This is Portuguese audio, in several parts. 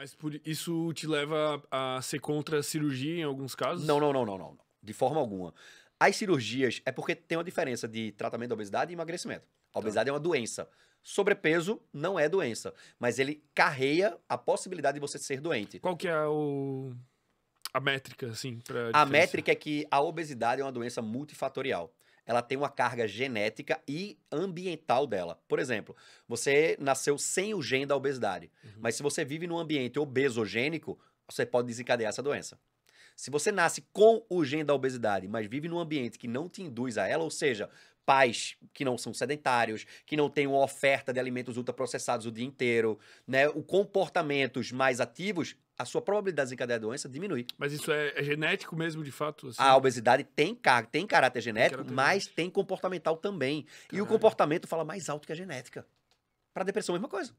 Mas isso te leva a ser contra a cirurgia em alguns casos? Não, não, não, não, não. De forma alguma. As cirurgias é porque tem uma diferença de tratamento da obesidade e emagrecimento. A tá. obesidade tá. é uma doença. Sobrepeso não é doença, mas ele carreia a possibilidade de você ser doente. Qual que é o a métrica, assim, para a métrica é que a obesidade é uma doença multifatorial ela tem uma carga genética e ambiental dela. Por exemplo, você nasceu sem o gene da obesidade, uhum. mas se você vive num ambiente obesogênico, você pode desencadear essa doença. Se você nasce com o gene da obesidade, mas vive num ambiente que não te induz a ela, ou seja, pais que não são sedentários, que não têm uma oferta de alimentos ultraprocessados o dia inteiro, né? O comportamentos mais ativos, a sua probabilidade de desencadear a doença diminui. Mas isso é, é genético mesmo, de fato? Assim? A obesidade tem, car tem caráter genético, tem mas tem comportamental também. Caralho. E o comportamento fala mais alto que a genética. Para depressão, a mesma coisa.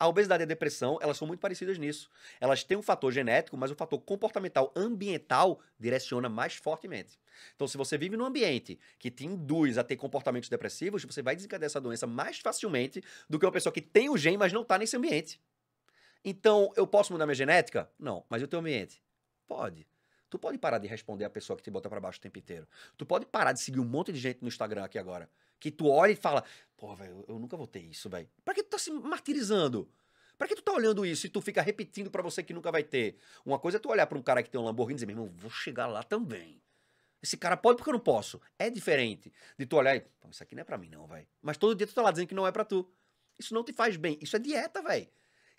A obesidade e a depressão, elas são muito parecidas nisso. Elas têm um fator genético, mas o fator comportamental ambiental direciona mais fortemente. Então, se você vive num ambiente que te induz a ter comportamentos depressivos, você vai desencadear essa doença mais facilmente do que uma pessoa que tem o gene, mas não está nesse ambiente. Então, eu posso mudar minha genética? Não, mas o teu ambiente? Pode. Tu pode parar de responder a pessoa que te bota para baixo o tempo inteiro. Tu pode parar de seguir um monte de gente no Instagram aqui agora. Que tu olha e fala, pô, velho, eu nunca vou ter isso, velho. Pra que tu tá se martirizando? Pra que tu tá olhando isso e tu fica repetindo para você que nunca vai ter? Uma coisa é tu olhar para um cara que tem um Lamborghini e dizer, meu irmão, vou chegar lá também. Esse cara pode porque eu não posso. É diferente de tu olhar e, isso aqui não é para mim não, velho. Mas todo dia tu tá lá dizendo que não é para tu. Isso não te faz bem. Isso é dieta, velho.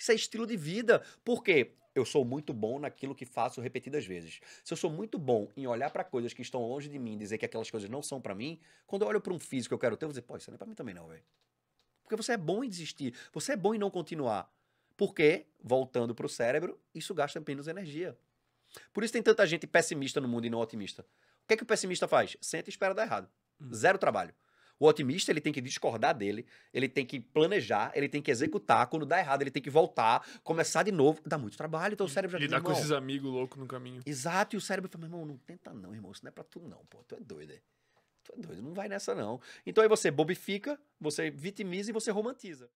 Isso é estilo de vida. Por quê? eu sou muito bom naquilo que faço repetidas vezes. Se eu sou muito bom em olhar para coisas que estão longe de mim, dizer que aquelas coisas não são para mim, quando eu olho para um físico que eu quero ter, eu vou dizer, pô, isso não é para mim também não, velho. Porque você é bom em desistir, você é bom em não continuar. Porque, voltando para o cérebro, isso gasta apenas energia. Por isso tem tanta gente pessimista no mundo e não otimista. O que é que o pessimista faz? Senta e espera dar errado. Hum. Zero trabalho. O otimista, ele tem que discordar dele, ele tem que planejar, ele tem que executar. Quando dá errado, ele tem que voltar, começar de novo. Dá muito trabalho, então o cérebro já Lidar dá com esses amigos loucos no caminho. Exato, e o cérebro fala, meu irmão, não tenta não, irmão, isso não é pra tu não, pô, tu é doido, hein? É. Tu é doido, não vai nessa não. Então aí você bobifica, você vitimiza e você romantiza.